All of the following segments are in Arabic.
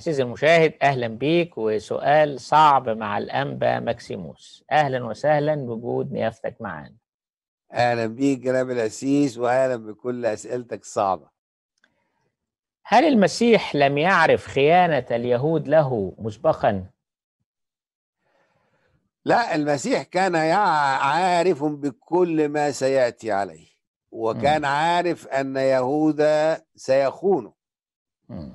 عزيزي المشاهد اهلا بيك وسؤال صعب مع الانبا ماكسيموس اهلا وسهلا بوجود نيافتك معانا اهلا بيك جناب الاسيس واهلا بكل اسئلتك الصعبه هل المسيح لم يعرف خيانه اليهود له مسبقا لا المسيح كان عارف بكل ما سياتي عليه وكان م. عارف ان يهوذا سيخونه م.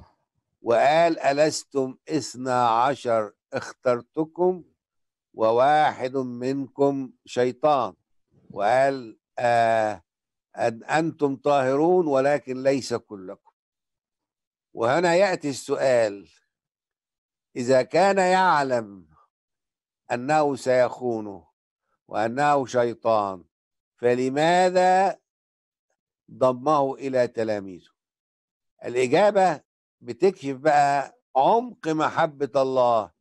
وقال ألستم إثنى عشر اخترتكم وواحد منكم شيطان وقال آه أنتم طاهرون ولكن ليس كلكم وهنا يأتي السؤال إذا كان يعلم أنه سيخونه وأنه شيطان فلماذا ضمه إلى تلاميذه الإجابة بتكشف بقى عمق محبة الله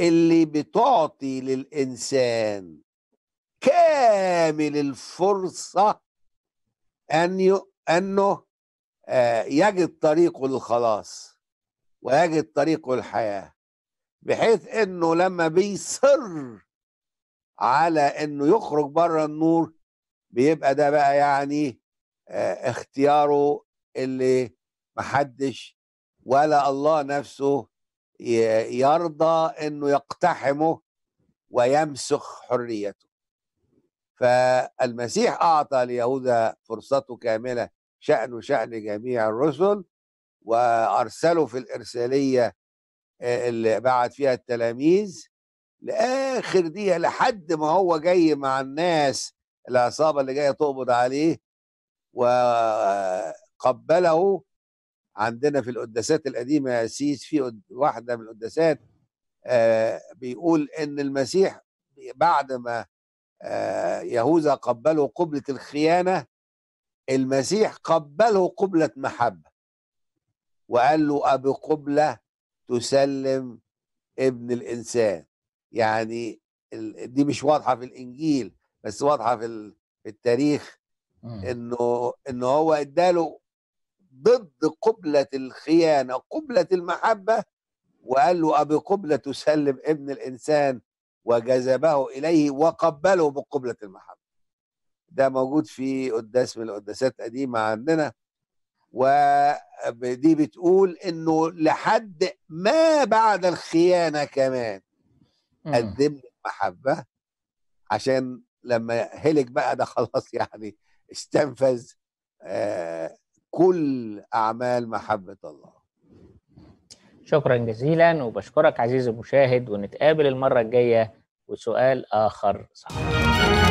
اللي بتعطي للإنسان كامل الفرصة أن أنه آه، يجد طريقه للخلاص ويجد طريقه للحياة بحيث أنه لما بيصر على أنه يخرج بره النور بيبقى ده بقى يعني آه، اختياره اللي محدش ولا الله نفسه يرضى انه يقتحمه ويمسخ حريته فالمسيح اعطى ليهوذا فرصته كامله شانه شان جميع الرسل وارسله في الارساليه آه، اللي بعت فيها التلاميذ لاخر دقيقه لحد ما هو جاي مع الناس العصابه اللي جايه تقبض عليه وقبله عندنا في القداسات القديمه يا سيس في واحده من القداسات آه، بيقول ان المسيح بعد ما آه، يهوذا قبله قبله الخيانه المسيح قبله قبله محبه وقال له ابي قبله تسلم ابن الانسان يعني دي مش واضحه في الانجيل بس واضحه في التاريخ انه ان هو اداله ضد قبلة الخيانة قبلة المحبة وقال له أبي قبلة تسلم ابن الإنسان وجذبه إليه وقبله بقبلة المحبة ده موجود في قداس من القداسات قديمة عندنا ودي بتقول انه لحد ما بعد الخيانه كمان قدم لي المحبه عشان لما هلك بقى ده خلاص يعني استنفذ آه كل أعمال محبة الله شكرا جزيلا وبشكرك عزيزي المشاهد ونتقابل المرة الجاية وسؤال آخر صحيح